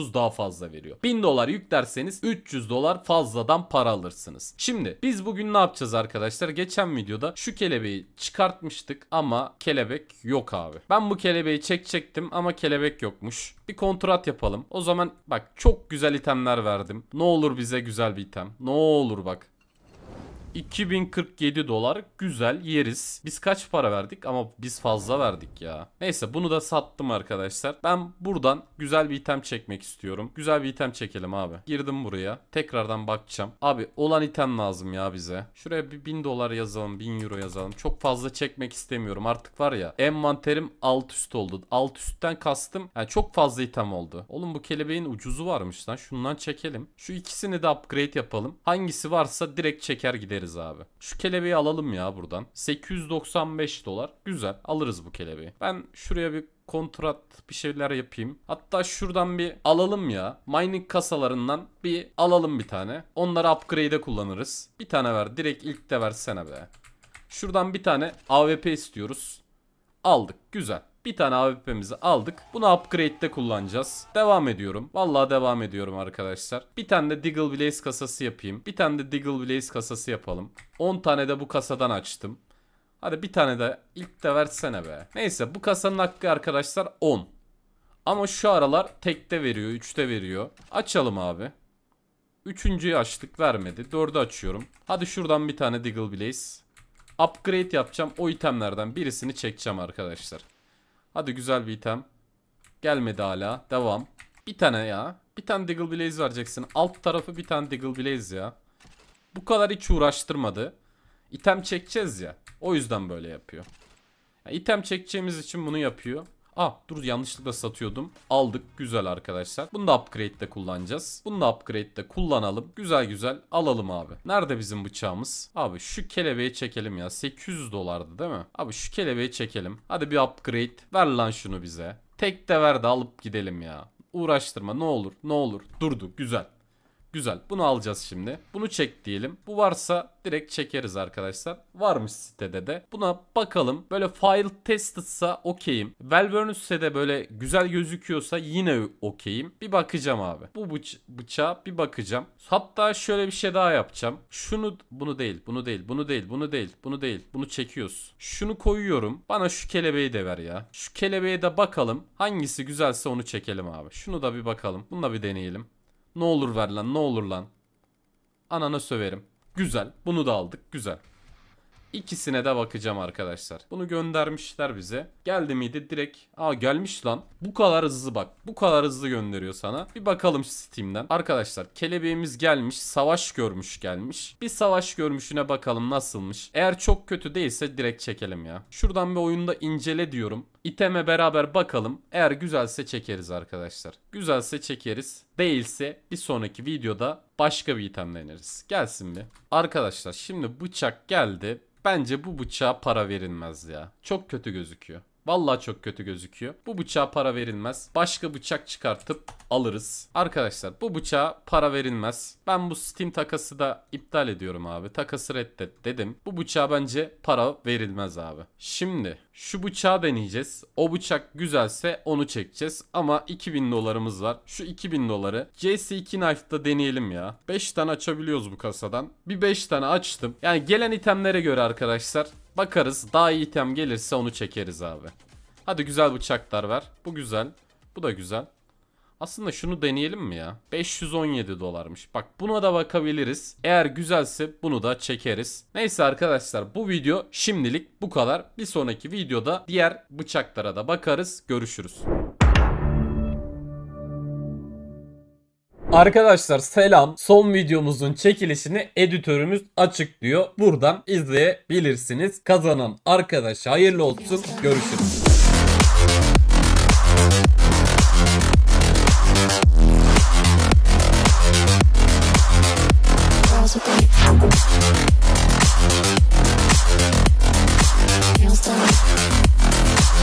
%30 daha fazla veriyor. 1000 dolar yüklerseniz 300 dolar fazladan para alırsınız. Şimdi biz bugün ne yapacağız arkadaşlar? Geçen videoda şu kelebeği çıkartmıştık ama kelebek yok abi. Ben bu kelebeği çekecektim ama kelebek yokmuş. Bir kontrat yapalım. O zaman bak çok güzel itemler verdim. Ne olur bize güzel bir item. Ne olur bak. 2047 dolar güzel yeriz. Biz kaç para verdik ama biz fazla verdik ya. Neyse bunu da sattım arkadaşlar. Ben buradan güzel bir item çekmek istiyorum. Güzel bir item çekelim abi. Girdim buraya. Tekrardan bakacağım. Abi olan item lazım ya bize. Şuraya bir 1000 dolar yazalım. 1000 euro yazalım. Çok fazla çekmek istemiyorum. Artık var ya envanterim alt üst oldu. Alt üstten kastım. Yani çok fazla item oldu. Oğlum bu kelebeğin ucuzu varmış lan. Şundan çekelim. Şu ikisini de upgrade yapalım. Hangisi varsa direkt çeker gidelim veririz abi. Şu kelebeği alalım ya buradan. 895 dolar. Güzel. Alırız bu kelebeği. Ben şuraya bir kontrat bir şeyler yapayım. Hatta şuradan bir alalım ya. Mining kasalarından bir alalım bir tane. Onları upgrade'e kullanırız. Bir tane ver. Direkt ilk de versene be. Şuradan bir tane AWP istiyoruz. Aldık. Güzel. Bir tane AWP'mizi aldık. Bunu upgrade'de kullanacağız. Devam ediyorum. Vallahi devam ediyorum arkadaşlar. Bir tane de Diggle Blaze kasası yapayım. Bir tane de Diggle Blaze kasası yapalım. 10 tane de bu kasadan açtım. Hadi bir tane de ilk de versene be. Neyse bu kasanın hakkı arkadaşlar 10. Ama şu aralar tekte veriyor, üçte veriyor. Açalım abi. Üçüncüyü açtık vermedi. Dördü açıyorum. Hadi şuradan bir tane Diggle Blaze. Upgrade yapacağım. O itemlerden birisini çekeceğim arkadaşlar. Hadi güzel bir item. Gelmedi hala. Devam. Bir tane ya. Bir tane Diggle Blaze vereceksin. Alt tarafı bir tane Diggle Blaze ya. Bu kadar hiç uğraştırmadı. İtem çekeceğiz ya. O yüzden böyle yapıyor. Yani item çekeceğimiz için bunu yapıyor. Ah dur yanlışlıkla satıyordum. Aldık güzel arkadaşlar. Bunu da upgrade'de kullanacağız. Bunu da upgrade'de kullanalım. Güzel güzel alalım abi. Nerede bizim bıçağımız? Abi şu kelebeği çekelim ya. 800 dolardı değil mi? Abi şu kelebeği çekelim. Hadi bir upgrade. Ver lan şunu bize. Tek de ver de alıp gidelim ya. Uğraştırma ne olur ne olur. Durdu güzel. Güzel. Bunu alacağız şimdi. Bunu çek diyelim. Bu varsa direkt çekeriz arkadaşlar. Varmış sitede de. Buna bakalım. Böyle file tested'sa okeyim. Valvernus'e de böyle güzel gözüküyorsa yine okeyim. Bir bakacağım abi. Bu bıç bıçağa bir bakacağım. Hatta şöyle bir şey daha yapacağım. Şunu bunu değil, bunu değil, bunu değil, bunu değil, bunu değil. Bunu çekiyoruz. Şunu koyuyorum. Bana şu kelebeği de ver ya. Şu kelebeğe de bakalım. Hangisi güzelse onu çekelim abi. Şunu da bir bakalım. Bunu da bir deneyelim. Ne olur ver lan ne olur lan. Anana söverim. Güzel. Bunu da aldık. Güzel. İkisine de bakacağım arkadaşlar. Bunu göndermişler bize. Geldi miydi direkt. Aa gelmiş lan. Bu kadar hızlı bak. Bu kadar hızlı gönderiyor sana. Bir bakalım Steam'den. Arkadaşlar kelebeğimiz gelmiş. Savaş görmüş gelmiş. Bir savaş görmüşüne bakalım nasılmış. Eğer çok kötü değilse direkt çekelim ya. Şuradan bir oyunda incele diyorum. İteme beraber bakalım. Eğer güzelse çekeriz arkadaşlar. Güzelse çekeriz. Değilse bir sonraki videoda başka bir item deneriz. Gelsin bir. Arkadaşlar şimdi bıçak geldi. Bence bu bıçağa para verilmez ya. Çok kötü gözüküyor. Vallahi çok kötü gözüküyor. Bu bıçağa para verilmez. Başka bıçak çıkartıp alırız. Arkadaşlar bu bıçağa para verilmez. Ben bu Steam takası da iptal ediyorum abi. Takası reddet dedim. Bu bıçağa bence para verilmez abi. Şimdi şu bıçağı deneyeceğiz. O bıçak güzelse onu çekeceğiz. Ama 2000 dolarımız var. Şu 2000 doları jc 2 Knife'da deneyelim ya. 5 tane açabiliyoruz bu kasadan. Bir 5 tane açtım. Yani gelen itemlere göre arkadaşlar bakarız. Daha iyi item gelirse onu çekeriz abi. Hadi güzel bıçaklar ver. Bu güzel. Bu da güzel. Aslında şunu deneyelim mi ya? 517 dolarmış. Bak buna da bakabiliriz. Eğer güzelse bunu da çekeriz. Neyse arkadaşlar bu video şimdilik bu kadar. Bir sonraki videoda diğer bıçaklara da bakarız. Görüşürüz. Arkadaşlar selam. Son videomuzun çekilişini editörümüz açıklıyor. Buradan izleyebilirsiniz. Kazanan arkadaş hayırlı olsun. Görüşürüz.